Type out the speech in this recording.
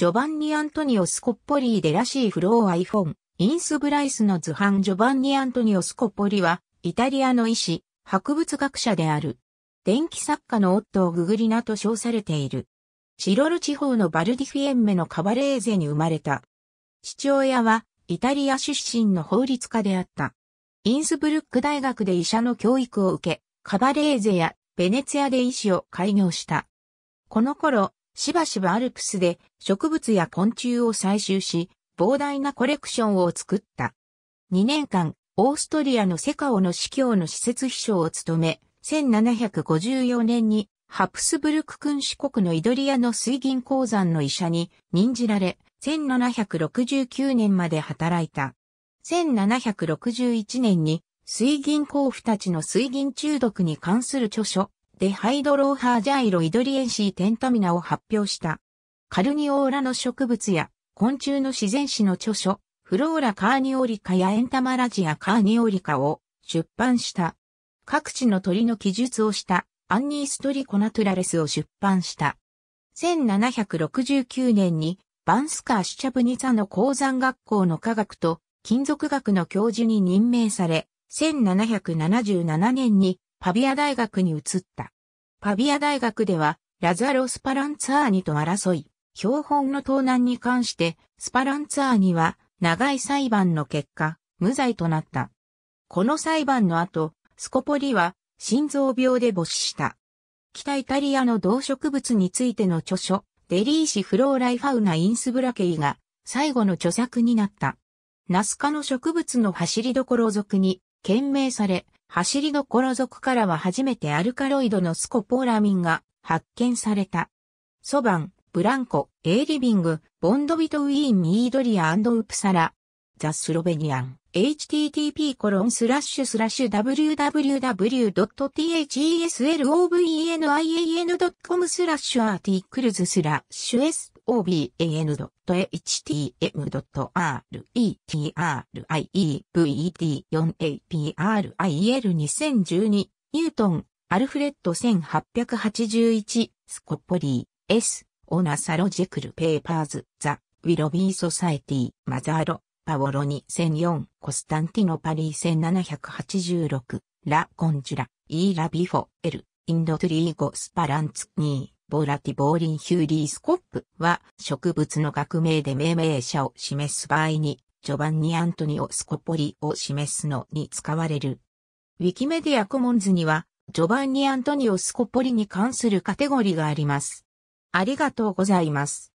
ジョバンニ・アントニオス・コッポリーでらしいフローアイフォン、インスブライスの図版ジョバンニ・アントニオス・コッポリは、イタリアの医師、博物学者である。電気作家の夫をググリナと称されている。チロル地方のバルディフィエンメのカバレーゼに生まれた。父親は、イタリア出身の法律家であった。インスブルック大学で医者の教育を受け、カバレーゼやベネツィアで医師を開業した。この頃、しばしばアルプスで植物や昆虫を採集し、膨大なコレクションを作った。2年間、オーストリアのセカオの司教の施設秘書を務め、1754年にハプスブルク君主国のイドリアの水銀鉱山の医者に任じられ、1769年まで働いた。1761年に水銀鉱夫たちの水銀中毒に関する著書、デハイドローハージャイロイドリエンシーテンタミナを発表した。カルニオーラの植物や昆虫の自然史の著書、フローラ・カーニオリカやエンタマラジア・カーニオリカを出版した。各地の鳥の記述をしたアンニーストリコナトゥラレスを出版した。1769年にバンスカーシュチャブニツァの鉱山学校の科学と金属学の教授に任命され、1777年にパビア大学に移った。パビア大学では、ラザロ・スパランツァーニと争い、標本の盗難に関して、スパランツァーニは、長い裁判の結果、無罪となった。この裁判の後、スコポリは、心臓病で没死した。北イタリアの動植物についての著書、デリーシ・フローライ・ファウナ・インスブラケイが、最後の著作になった。ナスカの植物の走りどころ族に、懸命され、走りの頃族からは初めてアルカロイドのスコポーラミンが発見された。ソバン、ブランコ、エイリビング、ボンドビトウィーン、ミードリアウプサラ、ザ・スロベニアン、http コロンスラッシュスラッシュ www.theslovenIAN.com スラッシュアーティクルズスラッシュ s o b a n h t m r e t r i e v e d 4 a p r i l 2 0 1 2ニュートン、アルフレッド1881、スコッポリー、S、オナサロジェクルペーパーズ、ザ、ウィロビーソサエティ、マザーロ、パオロニ1004、コスタンティノパリ1786、ラ・コンジュラ、イーラビフォ、エル、インドトリーゴスパランツニー。ボラティボーリンヒューリースコップは植物の学名で命名者を示す場合に、ジョバンニ・アントニオ・スコポリを示すのに使われる。ウィキメディアコモンズには、ジョバンニ・アントニオ・スコポリに関するカテゴリがあります。ありがとうございます。